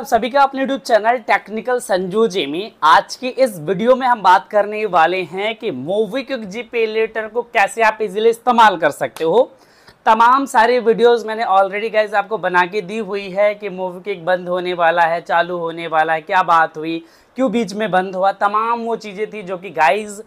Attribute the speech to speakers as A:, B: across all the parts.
A: आप सभी का अपने यूट्यूब चैनल टेक्निकल संजू जेमी आज की इस वीडियो में हम बात करने वाले हैं कि मूवी क्विक जी पे लेटर को कैसे आप इजीली इस्तेमाल कर सकते हो तमाम सारे वीडियोस मैंने ऑलरेडी गाइज आपको बना के दी हुई है कि मूवी क्विक बंद होने वाला है चालू होने वाला है क्या बात हुई क्यों बीच में बंद हुआ तमाम वो चीज़ें थी जो कि गाइज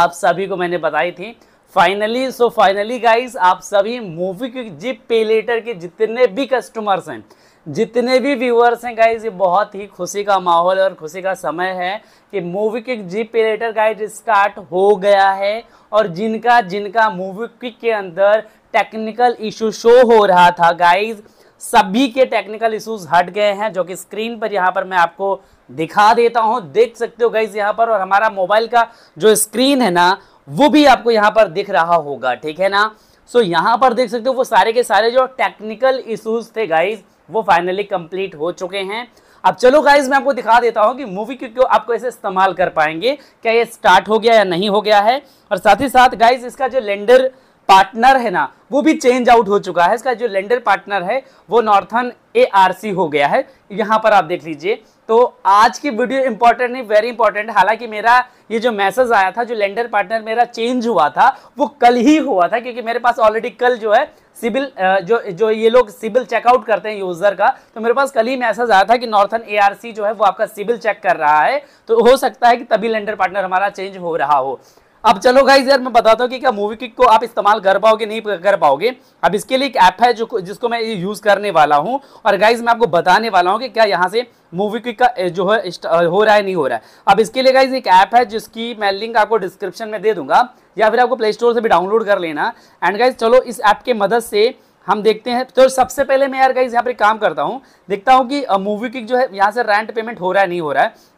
A: आप सभी को मैंने बताई थी फाइनली सो फाइनली गाइज आप सभी मूवी क्विक जी पे लेटर के जितने भी कस्टमर्स हैं जितने भी व्यूअर्स हैं गाइज ये बहुत ही खुशी का माहौल और खुशी का समय है कि मूवी क्विक जी पेरेटर गाइज स्टार्ट हो गया है और जिनका जिनका मूवी क्विक के अंदर टेक्निकल इशू शो हो रहा था गाइज सभी के टेक्निकल इश्यूज हट गए हैं जो कि स्क्रीन पर यहाँ पर मैं आपको दिखा देता हूँ देख सकते हो गाइज यहाँ पर और हमारा मोबाइल का जो स्क्रीन है ना वो भी आपको यहाँ पर दिख रहा होगा ठीक है ना सो so, यहाँ पर देख सकते हो वो सारे के सारे जो टेक्निकल इश्यूज थे गाइज़ वो फाइनली कंप्लीट हो चुके हैं अब चलो गाइज मैं आपको दिखा देता हूँ कि मूवी क्यों क्यों आपको इसे इस्तेमाल कर पाएंगे क्या ये स्टार्ट हो गया या नहीं हो गया है और साथ ही साथ गाइज इसका जो लेंडर पार्टनर है ना वो भी चेंज आउट हो चुका है इसका जो लेंडर पार्टनर है वो नॉर्थन ए हो गया है यहाँ पर आप देख लीजिए तो आज की वीडियो इंपॉर्टेंट नहीं वेरी इंपॉर्टेंट हालांकि मेरा ये जो मैसेज आया था जो लेंडर पार्टनर मेरा चेंज हुआ था वो कल ही हुआ था क्योंकि मेरे पास ऑलरेडी कल जो है सिबिल जो जो ये लोग सिबिल चेकआउट करते हैं यूज़र का तो मेरे पास कल ही मैसेज आया था कि नॉर्थन एआरसी जो है वो आपका सिबिल चेक कर रहा है तो हो सकता है कि तभी लेंडर पार्टनर हमारा चेंज हो रहा हो अब चलो गाइज यार मैं बताता हूँ कि क्या मूवी क्विक को आप इस्तेमाल कर पाओगे नहीं कर पाओगे अब इसके लिए एक ऐप है जो जिसको मैं यूज़ करने वाला हूँ और गाइज मैं आपको बताने वाला हूँ कि क्या यहाँ से मूवी क्विक का जो है हो रहा है नहीं हो रहा है अब इसके लिए गाइज एक ऐप है जिसकी मैं लिंक आपको डिस्क्रिप्शन में दे दूंगा या फिर आपको प्ले स्टोर से भी डाउनलोड कर लेना एंड गाइज चलो इस ऐप के मदद से हम देखते हैं तो सबसे पहले मैं यार गाइज यहाँ पर काम करता हूँ देखता हूँ कि मूवी क्विक जो है यहाँ से रेंट पेमेंट हो रहा है नहीं हो रहा है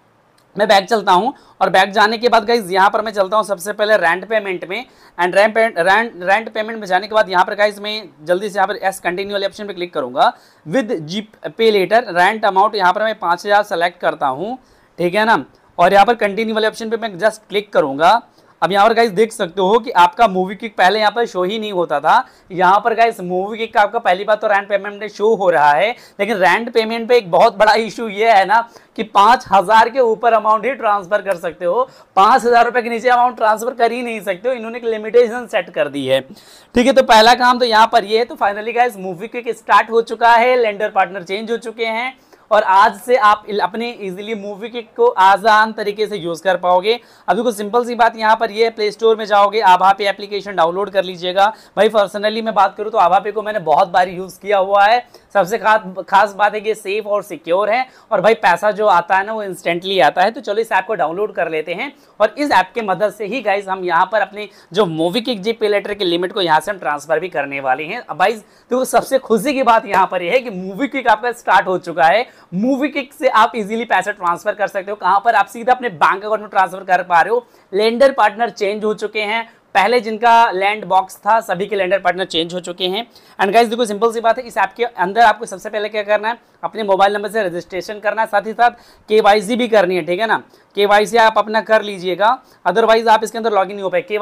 A: मैं बैग चलता हूँ और बैग जाने के बाद गाइज यहाँ पर मैं चलता हूँ सबसे पहले रेंट पेमेंट में and rent rent rent payment में जाने के बाद यहाँ पर गाइज मैं जल्दी से यहाँ पर एस कंटिन्यू वाले ऑप्शन पर क्लिक करूँगा विद जी पे लेटर रेंट अमाउंट यहाँ पर मैं पाँच हज़ार सेलेक्ट करता हूँ ठीक है ना और यहाँ पर कंटिन्यू वाले ऑप्शन पर मैं जस्ट क्लिक करूँगा अब यहाँ पर गाइस देख सकते हो कि आपका मूवी किक पहले यहाँ पर शो ही नहीं होता था यहाँ पर गाइस मूवी किक का आपका पहली बार तो रैंड पेमेंट में शो हो रहा है लेकिन रैंड पेमेंट पे एक बहुत बड़ा इशू ये है ना कि पाँच हज़ार के ऊपर अमाउंट ही ट्रांसफ़र कर सकते हो पाँच हज़ार रुपये के नीचे अमाउंट ट्रांसफ़र कर ही नहीं सकते हो इन्होंने एक लिमिटेशन सेट कर दी है ठीक है तो पहला काम तो यहाँ पर ये है तो finally guys MobiKwik start हो चुका है लेंडर पार्टनर चेंज हो चुके हैं और आज से आप अपने इजीली मूवी किट को आसान तरीके से यूज़ कर पाओगे अभी कुछ सिंपल सी बात यहाँ पर ये यह प्ले स्टोर में जाओगे आभा पे एप्लीकेशन डाउनलोड कर लीजिएगा भाई पर्सनली मैं बात करूँ तो आभा पे को मैंने बहुत बार यूज़ किया हुआ है सबसे खास खास बात है कि सेफ़ और सिक्योर है और भाई पैसा जो आता है ना वो इंस्टेंटली आता है तो चलो इस ऐप को डाउनलोड कर लेते हैं और इस ऐप के मदद से ही गाइज हम यहाँ पर अपने जो मूवी किक जी पे लेटर की लिमिट को यहाँ से हम ट्रांसफ़र भी करने वाले हैं अब भाई देखो तो सबसे खुशी की बात यहाँ पर यह है कि मूवी किक आपका स्टार्ट हो चुका है मूवी किक से आप इजीली पैसा ट्रांसफर कर सकते हो कहां पर आप सीधा अपने बैंक अकाउंट में ट्रांसफर कर पा रहे हो लेंडर पार्टनर चेंज हो चुके हैं पहले जिनका लैंड बॉक्स था सभी के लैंडर पार्टनर चेंज हो चुके हैं एंड गाइस देखो सिंपल सी बात है इस ऐप के अंदर आपको सबसे पहले क्या करना है अपने मोबाइल नंबर से रजिस्ट्रेशन करना है साथ ही साथ के भी करनी है ठीक है ना के आप अपना कर लीजिएगा अदरवाइज आप इसके अंदर लॉग नहीं हो पाए के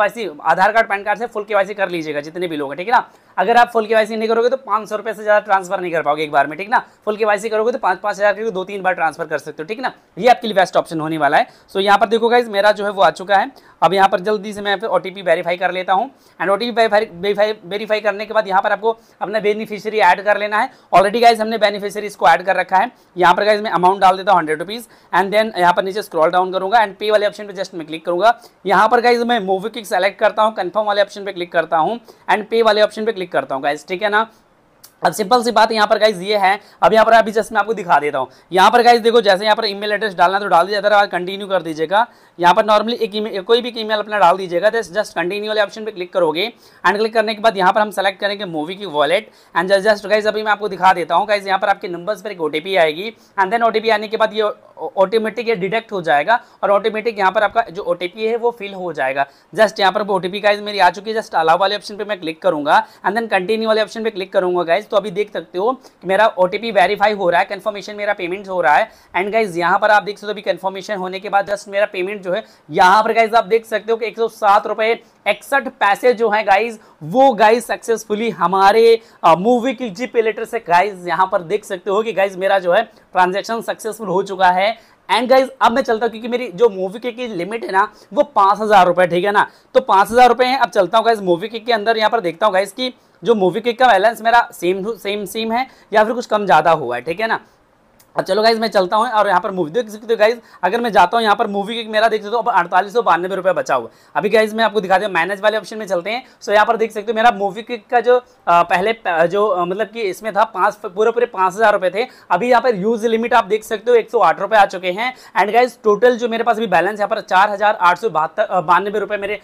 A: आधार कार्ड पैन कार्ड से फुल के कर लीजिएगा जितने भी लोग हैं ठीक है ना अगर आप फुल के नहीं करोगे तो पाँच सौ से ज़्यादा ट्रांसफर नहीं कर पाओगे एक बार में ठीक ना फुल के करोगे तो पाँच पाँच हज़ार दो तीन बार ट्रांसफर कर सकते हो ठीक ना ये आपके लिए बेस्ट ऑप्शन होने वाला है सो यहाँ पर देखोगा मेरा जो है वो आ चुका है अब यहाँ पर जल्दी से मैं ओ टी वेरीफाई कर लेता हूँ एंड ओ टी वेरीफाई करने के बाद यहाँ पर आपको अपना बेनिफिशियरी ऐड कर लेना है ऑलरेडी गाइज हमने बेनिफिशियरी इसको इसको ऐड कर रखा है यहाँ पर गाइज मैं अमाउंट डाल देता हूँ हंड्रेड रुपीज़ एंड देन यहाँ पर नीचे स्क्रॉल डाउन करूंगा एंड पे वाले ऑप्शन पर जस्ट मैं क्लिक करूंगा यहाँ पर गाइज मैं मूवी किक सेलेक्ट करता हूँ कन्फर्म वाले ऑप्शन पर क्लिक करता हूँ एंड पे वाले ऑप्शन पर क्लिक करता हूँ गाइज ठीक है ना अब सिंपल सी बात यहाँ पर गाइज ये है अब यहाँ पर अभी जैसे मैं आपको दिखा देता हूँ यहाँ पर गाइज देखो जैसे यहाँ पर ईमेल एड्रेस डालना तो डाल दीजिए अदरवाइज कंटिन्यू कर दीजिएगा यहाँ पर नॉर्मली एक ईमेल कोई भी ईमेल अपना डाल दीजिएगा तो जस्ट कंटिन्यू वाले ऑप्शन पर क्लिक करोगे एंड क्लिक करने के बाद यहाँ पर हम सेलेक्ट करेंगे मूवी की वॉलेट एंड जस्ट गाइज अभी मैं आपको दिखा देता हूँ गाइज यहाँ पर आपके नंबर पर एक ओ आएगी एंड देन ओ आने के बाद ये ऑटोमेटिक ये डिटेक्ट हो जाएगा और ऑटोमेटिक यहाँ पर आपका जो ओ है वो फिल हो जाएगा जस्ट यहाँ पर वो ओ गाइज मेरी आ चुकी है जस्ट अलाव वाले ऑप्शन पर मैं क्लिक करूँगा एंड देन कंटिन्यू वाले ऑप्शन पर क्लिक करूँगा गाइज तो अभी देख सकते हो कि मेरा ओ वेरीफाई हो रहा है कन्फर्मेशन मेरा पेमेंट हो रहा है एंड गाइज यहाँ पर आप देख सकते हो अभी कन्फर्मेशन होने के बाद जस्ट मेरा पेमेंट जो है यहाँ पर गाइज आप देख सकते हो कि एक सौ इकसठ पैसे जो है गाइज वो गाइज सक्सेसफुली हमारे मूवी की जीप लेटर से गाइज यहाँ पर देख सकते हो कि गाइज मेरा जो है ट्रांजेक्शन सक्सेसफुल हो चुका है एंड गाइज अब मैं चलता हूँ क्योंकि मेरी जो मूवी के की लिमिट है ना वो पाँच हज़ार रुपये ठीक है ना तो पाँच हज़ार रुपये हैं अब चलता हूँ गाइज मूवी के, के अंदर यहाँ पर देखता हूँ गाइज की जो मूवी किक का बैलेंस मेरा सेम सेम सेम है या फिर कुछ कम ज़्यादा हुआ है ठीक है ना और चलो गाइज मैं चलता हूँ और यहाँ पर मूवी देख सकते हो गाइज अगर मैं जाता हूँ यहाँ पर मूवी की मेरा देख सकते हो अब अड़तालीस सौ बानवे रुपये बचा हुआ अभी गाइज मैं आपको दिखा दिया मैनेज वाले ऑप्शन में चलते हैं सो यहाँ पर देख सकते हो मेरा मूवी किक का जो पहले जो मतलब कि इसमें था पाँच पूरे पूरे पाँच हज़ार रुपये थे अभी यहाँ पर यूज लिमिट आप देख सकते हो एक सौ आठ रुपये आ चुके हैं एंड गाइज टोटल जो मेरे पास अभी बैलेंस यहाँ पर चार हज़ार आठ सौ बहत्तर बानवे रुपये मेरे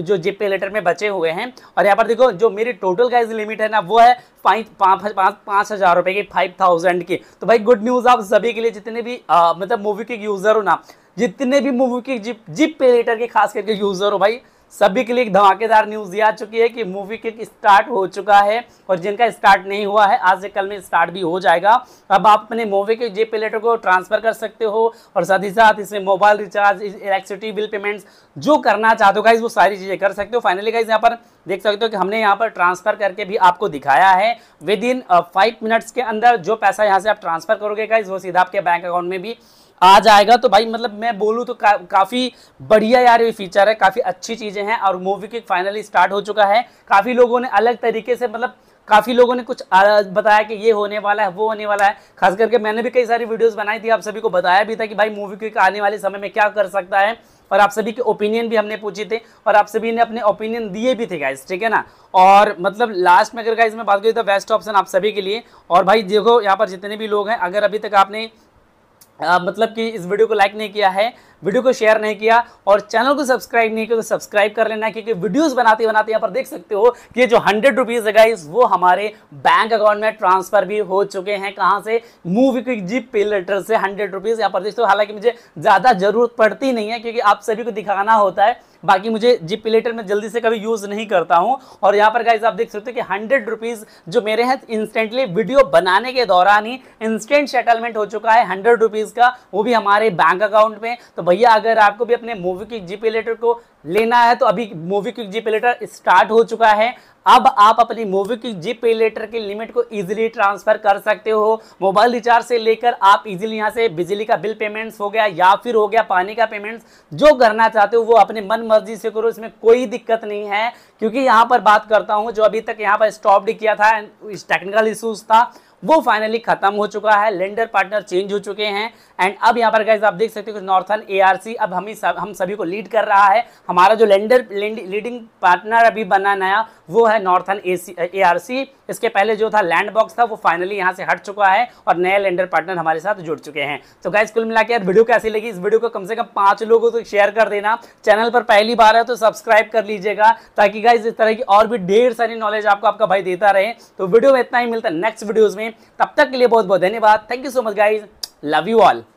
A: जो जेप पे लेटर में बचे हुए हैं और यहाँ पर देखो जो मेरी टोटल गाइज लिमिट है ना वो है पाँच हज़ार रुपये की फाइव थाउजेंड की तो भाई गुड न्यूज़ आप सभी के लिए जितने भी आ, मतलब मूवी के यूज़र हो ना जितने भी मूवी के जिप जिप पे लेटर के खास करके यूज़र हो भाई सभी के लिए एक धमाकेदार न्यूज ये आ चुकी है कि मूवी किक स्टार्ट हो चुका है और जिनका स्टार्ट नहीं हुआ है आज से कल में स्टार्ट भी हो जाएगा अब आप अपने मूवी के जे प्लेटर को ट्रांसफर कर सकते हो और साथ ही साथ इसमें mobile recharge electricity bill payments जो करना चाहते हो गाइज वो सारी चीज़ें कर सकते हो फाइनली गाइज यहाँ पर देख सकते हो कि हमने यहाँ पर ट्रांसफर करके भी आपको दिखाया है विद इन फाइव मिनट्स के अंदर जो पैसा यहाँ से आप ट्रांसफर करोगे गाइज वो सीधा आपके बैंक अकाउंट में भी आ जाएगा तो भाई मतलब मैं बोलूँ तो का, काफ़ी बढ़िया यार ये फीचर है काफ़ी अच्छी चीज़ें हैं और मूवी के फाइनली स्टार्ट हो चुका है काफ़ी लोगों ने अलग तरीके से मतलब काफ़ी लोगों ने कुछ बताया कि ये होने वाला है वो होने वाला है खास करके मैंने भी कई सारी वीडियोस बनाई थी आप सभी को बताया भी था कि भाई मूवी क्विक आने वाले समय में क्या कर सकता है और आप सभी के ओपिनियन भी हमने पूछे थे और आप सभी ने अपने ओपिनियन दिए भी थे गाइज ठीक है ना और मतलब लास्ट में अगर गाइज मैं बात करी तो बेस्ट ऑप्शन आप सभी के लिए और भाई देखो यहाँ पर जितने भी लोग हैं अगर अभी तक आपने आ, मतलब कि इस वीडियो को लाइक नहीं किया है वीडियो को शेयर नहीं किया और चैनल को सब्सक्राइब नहीं किया तो सब्सक्राइब कर लेना क्योंकि वीडियोस बनाते बनाते यहाँ पर देख सकते हो कि जो हंड्रेड रुपीज़ है वो हमारे बैंक अकाउंट में ट्रांसफर भी हो चुके हैं कहाँ से मूवी क्विक जी पे लेटर से हंड्रेड रुपीज़ यहाँ पर देखते हो हालांकि मुझे ज़्यादा ज़रूरत पड़ती नहीं है क्योंकि आप सभी को दिखाना होता है बाकी मुझे जिप प्लेटर में जल्दी से कभी यूज़ नहीं करता हूँ और यहाँ पर गाइज आप देख सकते हो कि हंड्रेड रुपीज़ जो मेरे हैं इंस्टेंटली वीडियो बनाने के दौरान ही इंस्टेंट सेटलमेंट हो चुका है हंड्रेड रुपीज़ का वो भी हमारे बैंक अकाउंट में तो भैया अगर आपको भी अपने मूवी की जी को लेना है तो अभी मूवी क्विक जी स्टार्ट हो चुका है अब आप अपनी मूवी की जी पे लेटर की लिमिट को इजीली ट्रांसफर कर सकते हो मोबाइल रिचार्ज से लेकर आप इजीली यहाँ से बिजली का बिल पेमेंट्स हो गया या फिर हो गया पानी का पेमेंट्स जो करना चाहते हो वो अपने मन मर्जी से करो इसमें कोई दिक्कत नहीं है क्योंकि यहाँ पर बात करता हूँ जो अभी तक यहाँ पर स्टॉप किया था टेक्निकल इशूज था वो फाइनली खत्म हो चुका है लेंडर पार्टनर चेंज हो चुके हैं एंड अब यहाँ पर गैस आप देख सकते हो नॉर्थन एआरसी अब हम ही सब हम सभी को लीड कर रहा है हमारा जो लेंडर लीडिंग पार्टनर अभी बना नया वो है नॉर्थन ए सी इसके पहले जो था लैंड बॉक्स था वो फाइनली यहाँ से हट चुका है और नए लैंडर पार्टनर हमारे साथ जुड़ चुके हैं तो गाइज कुल मिला यार वीडियो कैसी लगी इस वीडियो को कम से कम पाँच लोगों को शेयर कर देना चैनल पर पहली बार है तो सब्सक्राइब कर लीजिएगा ताकि गाइज इस तरह की और भी ढेर सारी नॉलेज आपको आपका भाई देता रहे तो वीडियो में इतना ही मिलता है नेक्स्ट वीडियोज़ में तब तक के लिए बहुत बहुत धन्यवाद thank you so much guys love you all